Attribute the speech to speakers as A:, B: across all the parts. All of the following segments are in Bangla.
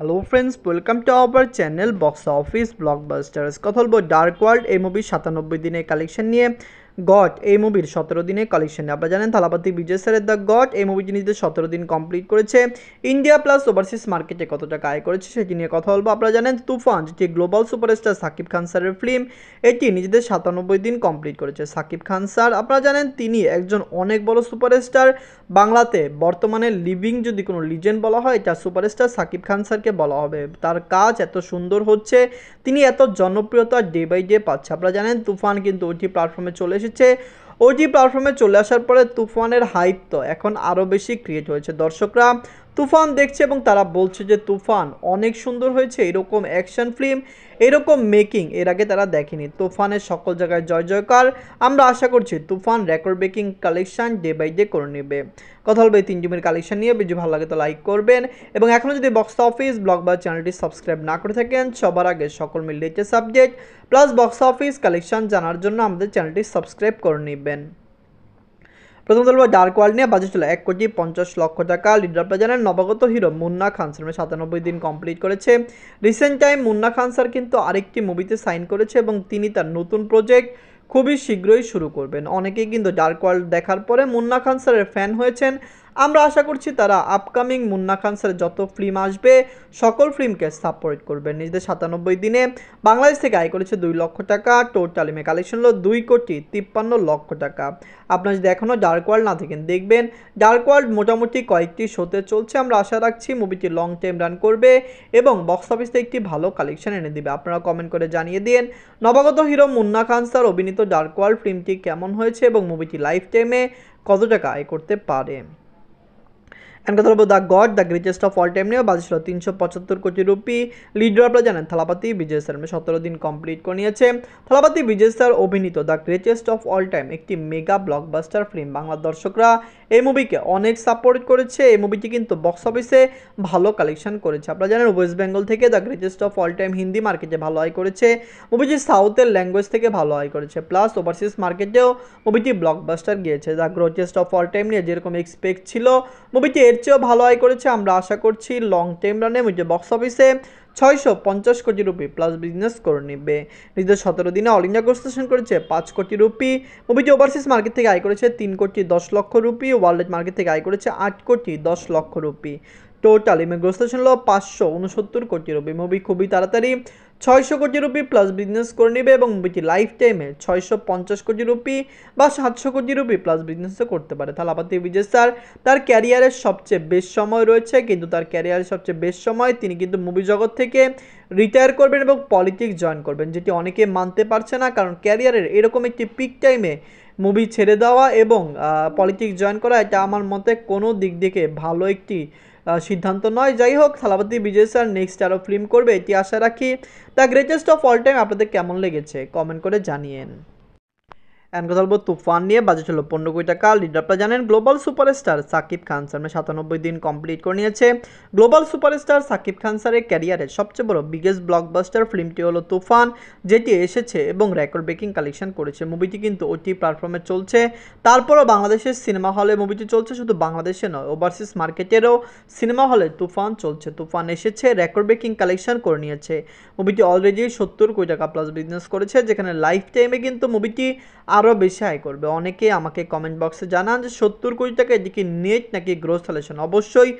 A: hello friends welcome to our channel box office blockbusters কথা বলবো ডার্ক ওয়ার্ল্ড এই মুভির সাতানব্বই দিনের কালেকশন নিয়ে গট এই মুভির সতেরো দিনে নেই আপনারা জানেন থালাপাতি বিজয় স্যারের দ্য গট এই মুভিটি নিজেদের সতেরো দিন কমপ্লিট করেছে ইন্ডিয়া প্লাস ওভারসিজ মার্কেটে কত টাকা আয় করেছে সেটি নিয়ে কথা বলবো আপনারা জানেন তুফান যেটি গ্লোবাল সুপারস্টার সাকিব খান স্যারের ফিল্ম এটি নিজেদের সাতানব্বই দিন কমপ্লিট করেছে সাকিব খান স্যার আপনারা জানেন তিনি একজন অনেক বড় সুপারস্টার বাংলাতে বর্তমানে লিভিং যদি কোনো লিজেন্ড বলা হয় এটা সুপারস্টার সাকিব খান স্যারকে বলা হবে তার কাজ এত সুন্দর হচ্ছে তিনি এত জনপ্রিয়তা ডে বাই ডে পাচ্ছে আপনারা জানেন তুফান কিন্তু ওটি প্ল্যাটফর্মে চলে এসেছে এসেছে ওজি প্ল্যাটফর্মে চলে আসার পরে তুফানের হাইপ তো এখন আরও বেশি ক্রিয়েট হয়েছে দর্শকরা তুফান দেখছে এবং তারা বলছে যে তুফান অনেক সুন্দর হয়েছে এরকম অ্যাকশন ফিল্ম এরকম মেকিং এর আগে তারা দেখেনি তুফানের সকল জায়গায় জয় জয়কার আমরা আশা করছি Toofan record breaking collection day by day করে নেবে কথা বলবে তিন জুমের কালেকশন নিয়ে যদি ভালো লাগে তো লাইক করবেন এবং এখনও যদি বক্স অফিস ব্লগ বা চ্যানেলটি সাবস্ক্রাইব না করে থাকেন সবার আগে সকল মিল latest subject plus box office collection জানার জন্য আমাদের চ্যানেলটি সাবস্ক্রাইব করে নেবেন প্রথমত দল ডার্ক ওয়ার্ল্ড নিয়ে বাজেট ছিল এক কোটি পঞ্চাশ লক্ষ টাকা লিডার রিপ্রেজেন্টের নবাগত হিরো মুন্না খান সিনেমা সাতানব্বই দিন কমপ্লিট করেছে recent time Munna Khan sir কিন্তু আরেকটি মুভিতে সাইন করেছে এবং তিনি তার নতুন প্রজেক্ট খুবই শীঘ্রই শুরু করবেন অনেকেই কিন্তু ডার্ক ওয়ার্ল্ড দেখার পরে মুন্না খান স্যারের ফ্যান হয়েছেন আমরা আশা করছি তারা আপকামিং মুন্না খান স্যারের যত ফিল্ম আসবে সকল ফিল্মকে সাপোর্ট করবেন নিজেদের সাতানব্বই দিনে বাংলাদেশ থেকে আয় করেছে দুই লক্ষ টাকা টোটাল মে কালেকশন হলো দুই কোটি তিপ্পান্ন লক্ষ টাকা আপনার যদি এখনও ডার্ক ওয়ার্ল্ড না থাকেন দেখবেন ডার্ক ওয়ার্ল্ড মোটামুটি কয়েকটি শোতে চলছে আমরা আশা রাখছি মুভিটি লং টাইম রান করবে এবং বক্স অফিসে একটি ভালো কালেকশন এনে দেবে আপনারা কমেন্ট করে জানিয়ে দিন নবাগত হিরো মুন্না খান স্যার অভিনীত ডার্ক ওয়ার্ল্ড ফিল্মটি কেমন হয়েছে এবং মুভিটি লাইফ টাইমে কত টাকা আয় করতে পারে কথা বলবো the God the greatest of all time নিয়ে বাজে ছিল তিনশো পঁচাত্তর কোটি রুপি লিডার আপনারা জানেন থালাপাতি বিজয় স্যার মানে সতেরো দিন কমপ্লিট করে নিয়েছে থালাপাতি বিজয় স্যার অভিনীত the greatest of all time একটি মেগা ব্লকবাস্টার ফিল্ম বাংলার দর্শকরা এই মুভিকে অনেক সাপোর্ট করেছে এই মুভিটি কিন্তু বক্স অফিসে ভালো কালেকশন করেছে আপনারা জানেন ওয়েস্ট বেঙ্গল থেকে the greatest of all time Hindi মার্কেটে ভালো আয় করেছে মুভিটি সাউথের ল্যাঙ্গুয়েজ থেকে ভালো আয় করেছে প্লাস ওভারসিজ মার্কেটেও মুভিটি ব্লকবাস্টার গিয়েছে the greatest of all time নিয়ে যেরকম এক্সপেক্ট ছিল মুভিটি এর চেয়েও ভালো আয় করেছে আমরা আশা করছি লং টাইম রানে বক্স অফিসে ছয়শো পঞ্চাশ কোটি রুপি প্লাস বিজনেস করে নেবে নিজের সতেরো দিনে অল ইন্ডিয়া গ্রস্টেশন করেছে পাঁচ কোটি রুপি মুভিটি ওভারসিজ মার্কেট থেকে আয় করেছে তিন কোটি দশ লক্ষ রুপি ওয়ার্ল্ড মার্কেট থেকে আয় করেছে আট কোটি দশ লক্ষ রুপি টোটাল গ্রোস্টেশন হলো পাঁচশো উনসত্তর কোটি রুপি মুভি খুবই তাড়াতাড়ি ছয়শো কোটি রুপি প্লাস বিজনেস করে নেবে এবং মুভিটি লাইফ টাইমে ছয়শো পঞ্চাশ কোটি রুপি বা সাতশো কোটি রুপি প্লাস বিজনেসও করতে পারে তাহলে থালাপাতি বিজয় স্যার তার ক্যারিয়ারের সবচেয়ে বেশ সময় রয়েছে কিন্তু তার ক্যারিয়ারের সবচেয়ে বেশ সময় তিনি কিন্তু মুভি জগৎ থেকে রিটায়ার করবেন এবং পলিটিক্স জয়েন করবেন যেটি অনেকে মানতে পারছে না কারণ ক্যারিয়ারের এরকম একটি পিক টাইমে মুভি ছেড়ে দেওয়া এবং পলিটিক্স জয়েন করা এটা আমার মতে কোনো দিক থেকে ভালো একটি সিদ্ধান্ত নয় যাই হোক থালাপতি বিজয় স্যার নেক্সট আরও ফিল্ম করবে এটি আশা রাখি the greatest of all time আপনাদের কেমন লেগেছে কমেন্ট করে জানিয়েন অ্যান্ড কথা বলবো তুফান নিয়ে বাজে ছিল পনেরো কোটি টাকা লিডারটা জানেন গ্লোবাল সুপারস্টার সাকিব খান সামনে সাতানব্বই দিন কমপ্লিট করে নিয়েছে গ্লোবাল সুপারস্টার সাকিব খান স্যারের ক্যারিয়ারের সবচেয়ে বড় বিগেস্ট ব্লকবাস্টার ফিল্মটি হলো তুফান যেটি এসেছে এবং রেকর্ড ব্রেকিং কালেকশন করেছে মুভিটি কিন্তু ওটি প্ল্যাটফর্মে চলছে তারপরও বাংলাদেশের সিনেমা হলে মুভিটি চলছে শুধু বাংলাদেশে নয় ওভারসিজ মার্কেটেরও সিনেমা হলে তুফান চলছে তুফান এসেছে রেকর্ড ব্রেকিং কালেকশন করে নিয়েছে মুভিটি অলরেডি সত্তর কোটি টাকা প্লাস বিজনেস করেছে যেখানে লাইফ টাইমে কিন্তু মুভিটি আরও বেশি আয় করবে অনেকে আমাকে কমেন্ট বক্সে জানান যে সত্তর কোটি টাকা এটি কি নেট নাকি গ্রোথ সালেশন অবশ্যই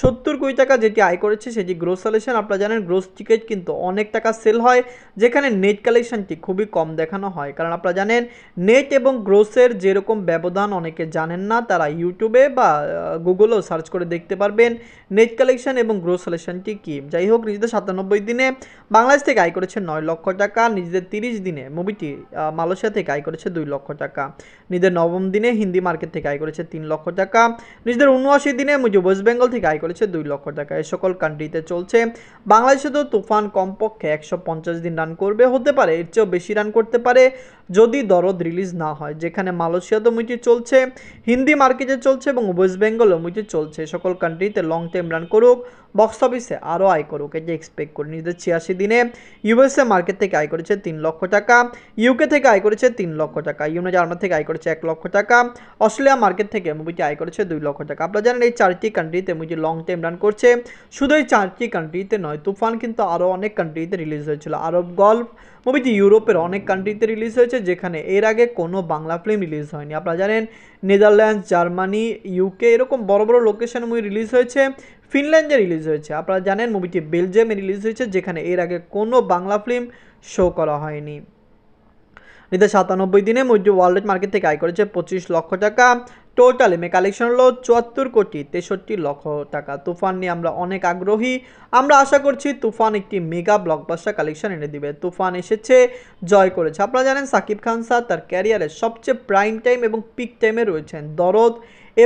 A: সত্তর কোটি টাকা যেটি আয় করেছে সেটি গ্রোথ সালেশন আপনারা জানেন গ্রোথ টিকিট কিন্তু অনেক টাকা সেল হয় যেখানে নেট কালেকশনটি খুবই কম দেখানো হয় কারণ আপনারা জানেন নেট এবং গ্রোসের যেরকম ব্যবধান অনেকে জানেন না তারা ইউটিউবে বা গুগলেও সার্চ করে দেখতে পারবেন নেট কালেকশন এবং গ্রোথ সালেশনটি কী যাই হোক নিজেদের সাতানব্বই দিনে বাংলাদেশ থেকে আয় করেছে নয় লক্ষ টাকা নিজেদের তিরিশ দিনে মুভিটি মালয়েশিয়া থেকে আয় করেছে দুই লক্ষ টাকা নিজেদের নবম দিনে হিন্দি মার্কেট থেকে আয় করেছে তিন লক্ষ টাকা নিজেদের উনআশি দিনে ওয়েস্ট বেঙ্গল থেকে আয় করেছে দুই লক্ষ টাকা এ সকল কান্ট্রিতে চলছে বাংলাদেশে তো তুফান কমপক্ষে একশো পঞ্চাশ দিন রান করবে হতে পারে এর চেয়েও বেশি রান করতে পারে যদি দরদ রিলিজ না হয় যেখানে মালয়েশিয়া তো মুইটি চলছে হিন্দি মার্কেটে চলছে এবং ওয়েস্ট বেঙ্গলও মুইটি চলছে সকল কান্ট্রিতে লং টাইম রান করুক বক্স অফিসে আরও আয় ওকে যে এক্সপেক্ট করে নিজেদের ছিয়াশি দিনে ইউএসএ মার্কেট থেকে আয় করেছে তিন লক্ষ টাকা ইউকে থেকে আয় করেছে তিন লক্ষ টাকা ইউনো জার্মানি থেকে আয় করেছে এক লক্ষ টাকা অস্ট্রেলিয়া মার্কেট থেকে মুভিটি আয় করেছে দুই লক্ষ টাকা আপনারা জানেন এই চারটি কান্ট্রিতে মুভিটি লং টাইম রান করছে শুধু এই চারটি কান্ট্রিতে নয় তুফান কিন্তু আরও অনেক কান্ট্রিতে রিলিজ হয়েছিল আরব গল্ফ মুভিটি ইউরোপের অনেক কান্ট্রিতে রিলিজ হয়েছে যেখানে এর আগে কোনো বাংলা ফিল্ম রিলিজ হয়নি আপনারা জানেন নেদারল্যান্ডস জার্মানি ইউকে এরকম বড় বড় লোকেশন মুভি রিলিজ হয়েছে ফিনল্যান্ডে রিলিজ হয়েছে আপনারা জানেন মুভিটি বেলজিয়ামে রিলিজ হয়েছে যেখানে এর আগে কোনো বাংলা ফিল্ম শো করা হয়নি নিতে সাতানব্বই দিনে মুভিটি ওয়ার্ল্ড মার্কেট থেকে আয় করেছে পঁচিশ লক্ষ টাকা টোটাল মে কালেকশন হলো চুয়াত্তর কোটি তেষট্টি লক্ষ টাকা তুফান নিয়ে আমরা অনেক আগ্রহী আমরা আশা করছি তুফান একটি মেগা ব্লকবাস্টার কালেকশন এনে দিবে তুফান এসেছে জয় করেছে আপনারা জানেন সাকিব খান স্যার তার ক্যারিয়ারের সবচেয়ে প্রাইম টাইম এবং পিক টাইমে রয়েছেন দরদ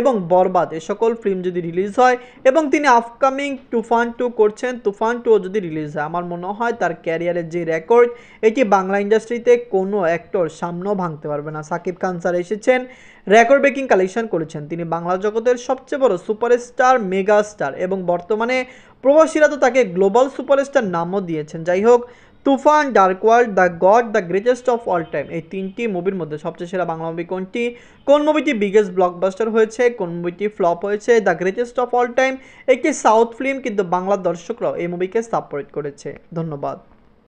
A: এবং বরবাদ এ সকল ফিল্ম যদি রিলিজ হয় এবং তিনি আপকামিং তুফান টু করছেন তুফান টুও যদি রিলিজ হয় আমার মনে হয় তার ক্যারিয়ারের যে রেকর্ড এটি বাংলা ইন্ডাস্ট্রিতে কোনো অ্যাক্টর সামনেও ভাঙতে পারবে না সাকিব খান স্যার এসেছেন রেকর্ড ব্রেকিং কালেকশন করেছেন তিনি বাংলা জগতের সবচেয়ে বড় সুপারস্টার মেগাস্টার এবং বর্তমানে প্রবাসীরা তো তাকে গ্লোবাল সুপারস্টার নামও দিয়েছেন যাই হোক Toofan dark world the God the greatest of all time এই তিনটি মুভির মধ্যে সবচেয়ে সেরা বাংলা মুভি কোনটি কোন মুভিটি বিগেস্ট ব্লকবাস্টার হয়েছে কোন মুভিটি ফ্লপ হয়েছে the greatest of all time একটি সাউথ ফিল্ম কিন্তু বাংলা দর্শকরাও এই মুভিকে সাপোর্ট করেছে ধন্যবাদ